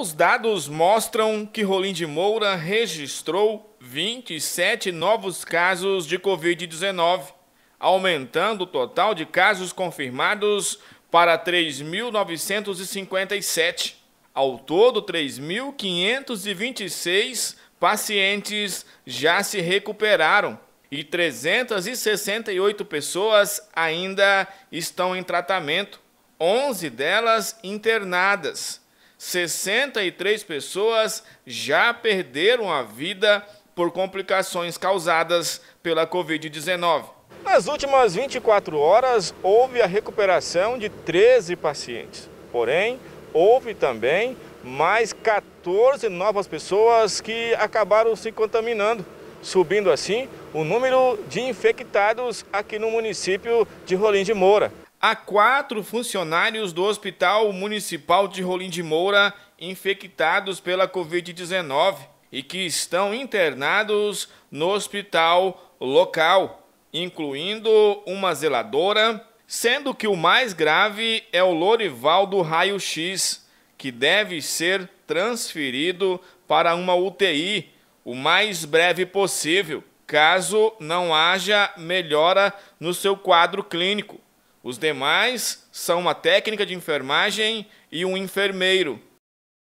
Os dados mostram que Rolim de Moura registrou 27 novos casos de Covid-19, aumentando o total de casos confirmados para 3.957. Ao todo, 3.526 pacientes já se recuperaram e 368 pessoas ainda estão em tratamento, 11 delas internadas. 63 pessoas já perderam a vida por complicações causadas pela Covid-19. Nas últimas 24 horas, houve a recuperação de 13 pacientes. Porém, houve também mais 14 novas pessoas que acabaram se contaminando subindo assim o número de infectados aqui no município de Rolim de Moura. Há quatro funcionários do Hospital Municipal de Rolim de Moura infectados pela Covid-19 e que estão internados no hospital local, incluindo uma zeladora, sendo que o mais grave é o Lorival do Raio X, que deve ser transferido para uma UTI o mais breve possível, caso não haja melhora no seu quadro clínico. Os demais são uma técnica de enfermagem e um enfermeiro.